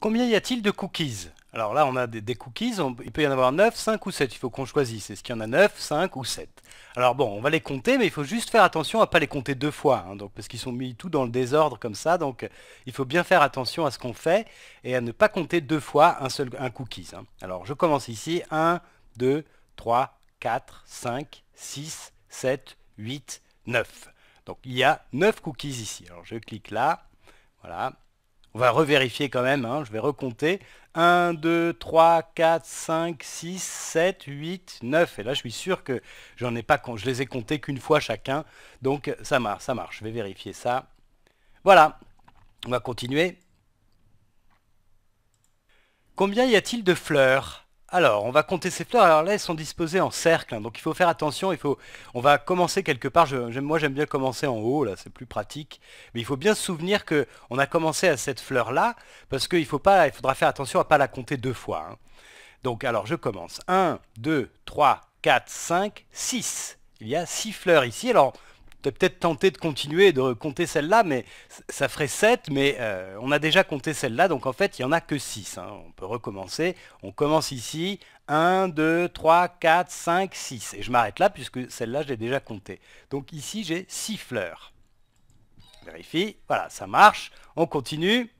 Combien y a-t-il de cookies Alors là, on a des, cookies, il peut y en avoir 9, 5 ou 7. Il faut qu'on choisisse. Est-ce qu'il y en a 9, 5 ou 7 Alors bon, on va les compter, mais il faut juste faire attention à ne pas les compter deux fois. Hein, donc, parce qu'ils sont mis tout dans le désordre comme ça. Donc, euh, il faut bien faire attention à ce qu'on fait et à ne pas compter deux fois un seul un cookies. Hein. Alors, je commence ici. 1, 2, 3, 4, 5, 6, 7, 8, 9. Donc, il y a 9 cookies ici. Alors, je clique là. Voilà. On va revérifier quand même, hein, je vais recompter. 1, 2, 3, 4, 5, 6, 7, 8, 9. Et là, je suis sûr que j'en ai pas, je les ai comptés qu'une fois chacun. Donc, ça marche, ça marche. Je vais vérifier ça. Voilà, on va continuer. Combien y a-t-il de fleurs alors, on va compter ces fleurs. Alors là, elles sont disposées en cercle, hein, donc il faut faire attention. Il faut, on va commencer quelque part. moi, j'aime bien commencer en haut, là, c'est plus pratique. Mais il faut bien se souvenir qu'on a commencé à cette fleur-là, parce qu'il faut pas, il faudra faire attention à ne pas la compter deux fois. Hein. Donc, alors, je commence. 1, 2, 3, 4, 5, 6. Il y a 6 fleurs ici. Alors, as peut-être tenter de continuer de compter celle-là, mais ça ferait 7, mais euh, on a déjà compté celle-là, donc en fait, il n'y en a que 6. Hein. On peut recommencer. On commence ici. 1, 2, 3, 4, 5, 6. Et je m'arrête là, puisque celle-là, je l'ai déjà comptée. Donc ici, j'ai 6 fleurs. Vérifie. Voilà, ça marche. On continue.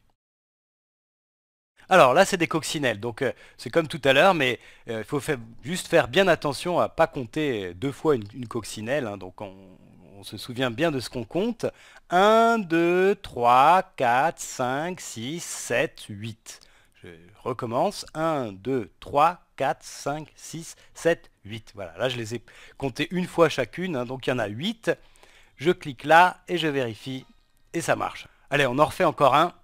Alors là, c'est des coccinelles. Donc euh, c'est comme tout à l'heure, mais euh, il faut juste faire bien attention à ne pas compter deux fois une, coccinelle. Hein. donc on, on se souvient bien de ce qu'on compte. 1, 2, 3, 4, 5, 6, 7, 8. Je recommence. 1, 2, 3, 4, 5, 6, 7, 8. Voilà, là je les ai comptés une fois chacune, hein, donc il y en a 8. Je clique là et je vérifie et ça marche. Allez, on en refait encore un.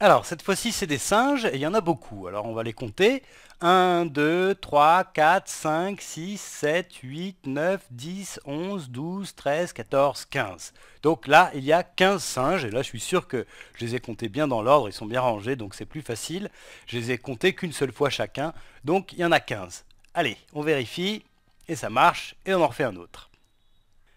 Alors, cette fois-ci, c'est des singes, et il y en a beaucoup. Alors, on va les compter. 1, 2, 3, 4, 5, 6, 7, 8, 9, 10, 11, 12, 13, 14, 15. Donc là, il y a 15 singes, et là, je suis sûr que je les ai comptés bien dans l'ordre, ils sont bien rangés, donc c'est plus facile. Je les ai comptés qu'une seule fois chacun, donc il y en a 15. Allez, on vérifie, et ça marche, et on en refait un autre.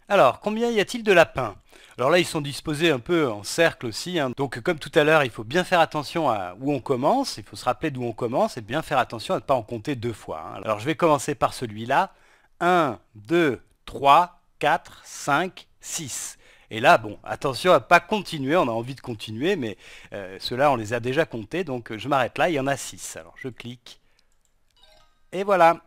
Alors, combien y a-t-il de lapins alors là, ils sont disposés un peu en cercle aussi. Hein. Donc comme tout à l'heure, il faut bien faire attention à où on commence. Il faut se rappeler d'où on commence et bien faire attention à ne pas en compter deux fois. Hein. Alors je vais commencer par celui-là. 1, 2, 3, 4, 5, 6. Et là, bon, attention à ne pas continuer. On a envie de continuer, mais euh, ceux-là, on les a déjà comptés. Donc je m'arrête là. Il y en a 6. Alors je clique. Et voilà.